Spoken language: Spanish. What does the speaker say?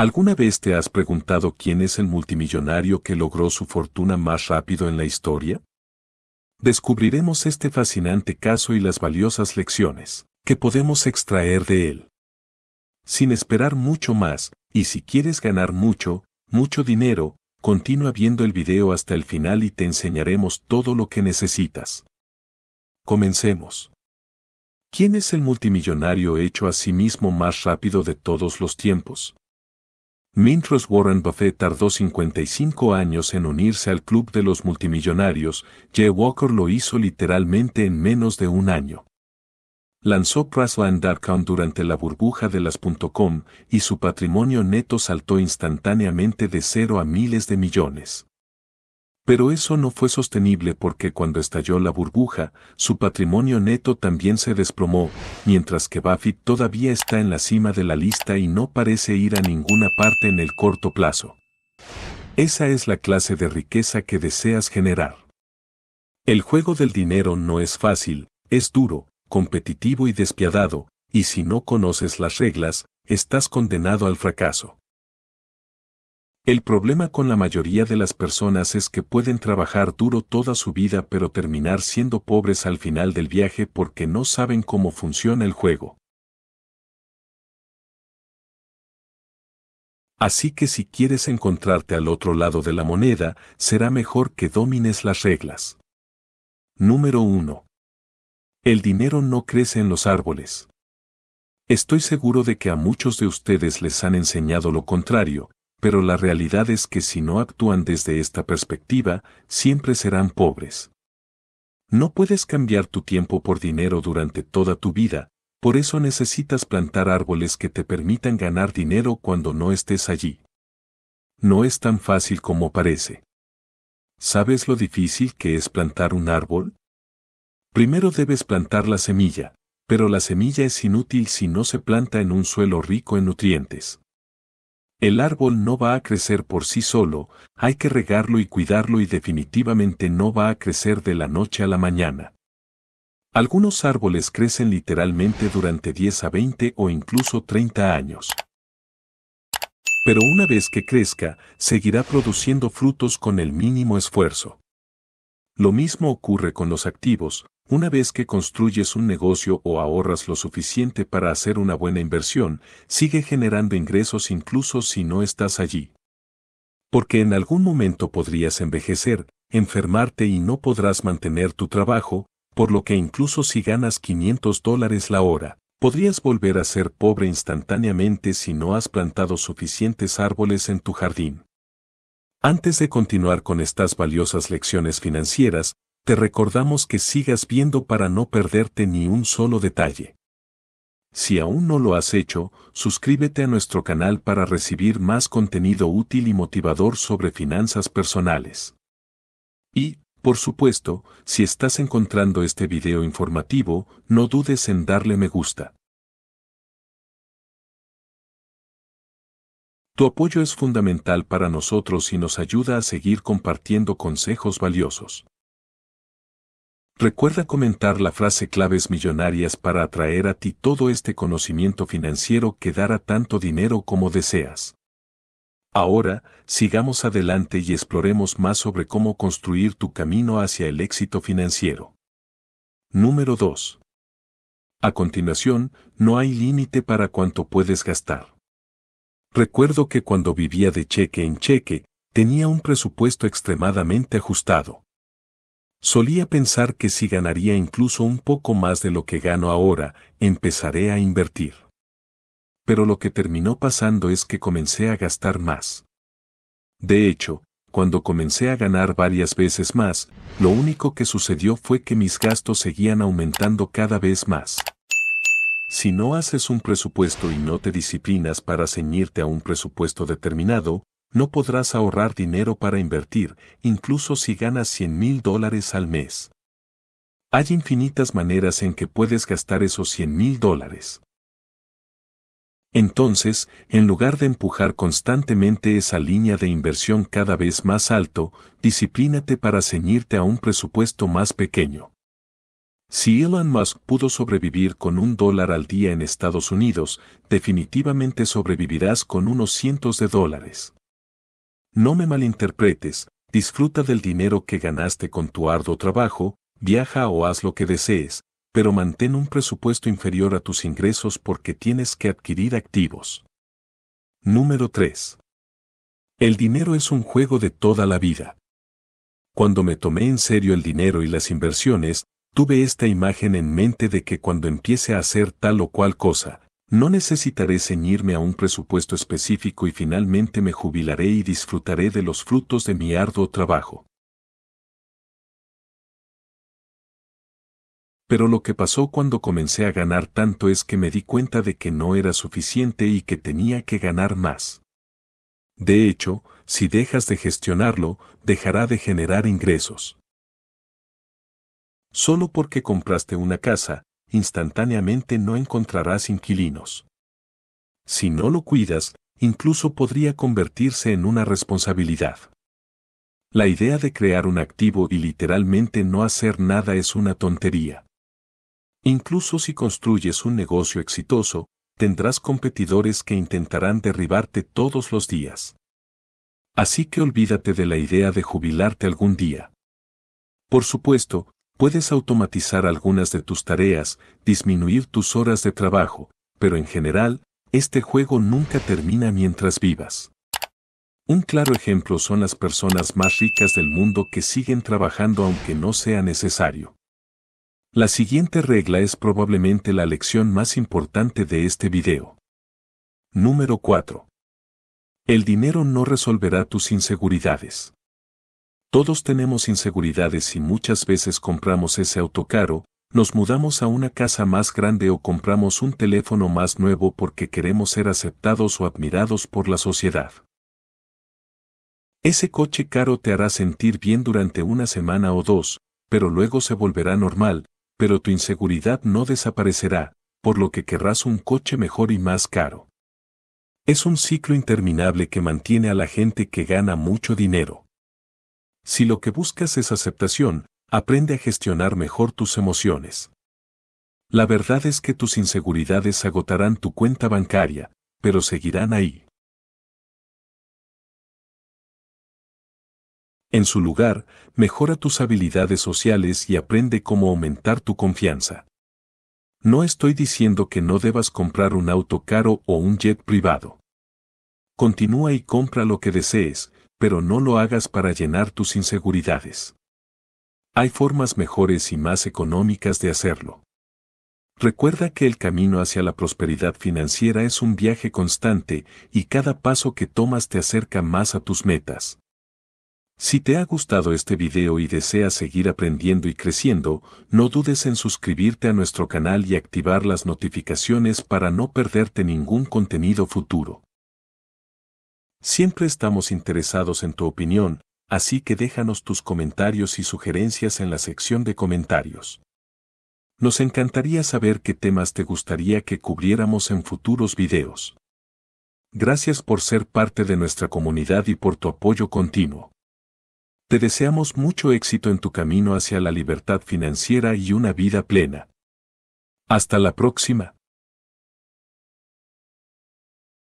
¿Alguna vez te has preguntado quién es el multimillonario que logró su fortuna más rápido en la historia? Descubriremos este fascinante caso y las valiosas lecciones que podemos extraer de él. Sin esperar mucho más, y si quieres ganar mucho, mucho dinero, continúa viendo el video hasta el final y te enseñaremos todo lo que necesitas. Comencemos. ¿Quién es el multimillonario hecho a sí mismo más rápido de todos los tiempos? Mientras Warren Buffett tardó 55 años en unirse al club de los multimillonarios, Jay Walker lo hizo literalmente en menos de un año. Lanzó count durante la burbuja de las .com y su patrimonio neto saltó instantáneamente de cero a miles de millones. Pero eso no fue sostenible porque cuando estalló la burbuja, su patrimonio neto también se desplomó, mientras que Buffett todavía está en la cima de la lista y no parece ir a ninguna parte en el corto plazo. Esa es la clase de riqueza que deseas generar. El juego del dinero no es fácil, es duro, competitivo y despiadado, y si no conoces las reglas, estás condenado al fracaso. El problema con la mayoría de las personas es que pueden trabajar duro toda su vida pero terminar siendo pobres al final del viaje porque no saben cómo funciona el juego. Así que si quieres encontrarte al otro lado de la moneda, será mejor que domines las reglas. Número 1. El dinero no crece en los árboles. Estoy seguro de que a muchos de ustedes les han enseñado lo contrario, pero la realidad es que si no actúan desde esta perspectiva, siempre serán pobres. No puedes cambiar tu tiempo por dinero durante toda tu vida, por eso necesitas plantar árboles que te permitan ganar dinero cuando no estés allí. No es tan fácil como parece. ¿Sabes lo difícil que es plantar un árbol? Primero debes plantar la semilla, pero la semilla es inútil si no se planta en un suelo rico en nutrientes. El árbol no va a crecer por sí solo, hay que regarlo y cuidarlo y definitivamente no va a crecer de la noche a la mañana. Algunos árboles crecen literalmente durante 10 a 20 o incluso 30 años. Pero una vez que crezca, seguirá produciendo frutos con el mínimo esfuerzo. Lo mismo ocurre con los activos, una vez que construyes un negocio o ahorras lo suficiente para hacer una buena inversión, sigue generando ingresos incluso si no estás allí. Porque en algún momento podrías envejecer, enfermarte y no podrás mantener tu trabajo, por lo que incluso si ganas 500 dólares la hora, podrías volver a ser pobre instantáneamente si no has plantado suficientes árboles en tu jardín. Antes de continuar con estas valiosas lecciones financieras, te recordamos que sigas viendo para no perderte ni un solo detalle. Si aún no lo has hecho, suscríbete a nuestro canal para recibir más contenido útil y motivador sobre finanzas personales. Y, por supuesto, si estás encontrando este video informativo, no dudes en darle me gusta. Tu apoyo es fundamental para nosotros y nos ayuda a seguir compartiendo consejos valiosos. Recuerda comentar la frase claves millonarias para atraer a ti todo este conocimiento financiero que dará tanto dinero como deseas. Ahora, sigamos adelante y exploremos más sobre cómo construir tu camino hacia el éxito financiero. Número 2. A continuación, no hay límite para cuánto puedes gastar. Recuerdo que cuando vivía de cheque en cheque, tenía un presupuesto extremadamente ajustado. Solía pensar que si ganaría incluso un poco más de lo que gano ahora, empezaré a invertir. Pero lo que terminó pasando es que comencé a gastar más. De hecho, cuando comencé a ganar varias veces más, lo único que sucedió fue que mis gastos seguían aumentando cada vez más. Si no haces un presupuesto y no te disciplinas para ceñirte a un presupuesto determinado, no podrás ahorrar dinero para invertir, incluso si ganas 100 mil dólares al mes. Hay infinitas maneras en que puedes gastar esos 100 mil dólares. Entonces, en lugar de empujar constantemente esa línea de inversión cada vez más alto, disciplínate para ceñirte a un presupuesto más pequeño. Si Elon Musk pudo sobrevivir con un dólar al día en Estados Unidos, definitivamente sobrevivirás con unos cientos de dólares. No me malinterpretes, disfruta del dinero que ganaste con tu arduo trabajo, viaja o haz lo que desees, pero mantén un presupuesto inferior a tus ingresos porque tienes que adquirir activos. Número 3. El dinero es un juego de toda la vida. Cuando me tomé en serio el dinero y las inversiones, tuve esta imagen en mente de que cuando empiece a hacer tal o cual cosa, no necesitaré ceñirme a un presupuesto específico y finalmente me jubilaré y disfrutaré de los frutos de mi arduo trabajo. Pero lo que pasó cuando comencé a ganar tanto es que me di cuenta de que no era suficiente y que tenía que ganar más. De hecho, si dejas de gestionarlo, dejará de generar ingresos. Solo porque compraste una casa, instantáneamente no encontrarás inquilinos. Si no lo cuidas, incluso podría convertirse en una responsabilidad. La idea de crear un activo y literalmente no hacer nada es una tontería. Incluso si construyes un negocio exitoso, tendrás competidores que intentarán derribarte todos los días. Así que olvídate de la idea de jubilarte algún día. Por supuesto, Puedes automatizar algunas de tus tareas, disminuir tus horas de trabajo, pero en general, este juego nunca termina mientras vivas. Un claro ejemplo son las personas más ricas del mundo que siguen trabajando aunque no sea necesario. La siguiente regla es probablemente la lección más importante de este video. Número 4. El dinero no resolverá tus inseguridades. Todos tenemos inseguridades y muchas veces compramos ese auto caro, nos mudamos a una casa más grande o compramos un teléfono más nuevo porque queremos ser aceptados o admirados por la sociedad. Ese coche caro te hará sentir bien durante una semana o dos, pero luego se volverá normal, pero tu inseguridad no desaparecerá, por lo que querrás un coche mejor y más caro. Es un ciclo interminable que mantiene a la gente que gana mucho dinero. Si lo que buscas es aceptación, aprende a gestionar mejor tus emociones. La verdad es que tus inseguridades agotarán tu cuenta bancaria, pero seguirán ahí. En su lugar, mejora tus habilidades sociales y aprende cómo aumentar tu confianza. No estoy diciendo que no debas comprar un auto caro o un jet privado. Continúa y compra lo que desees, pero no lo hagas para llenar tus inseguridades. Hay formas mejores y más económicas de hacerlo. Recuerda que el camino hacia la prosperidad financiera es un viaje constante y cada paso que tomas te acerca más a tus metas. Si te ha gustado este video y deseas seguir aprendiendo y creciendo, no dudes en suscribirte a nuestro canal y activar las notificaciones para no perderte ningún contenido futuro. Siempre estamos interesados en tu opinión, así que déjanos tus comentarios y sugerencias en la sección de comentarios. Nos encantaría saber qué temas te gustaría que cubriéramos en futuros videos. Gracias por ser parte de nuestra comunidad y por tu apoyo continuo. Te deseamos mucho éxito en tu camino hacia la libertad financiera y una vida plena. Hasta la próxima.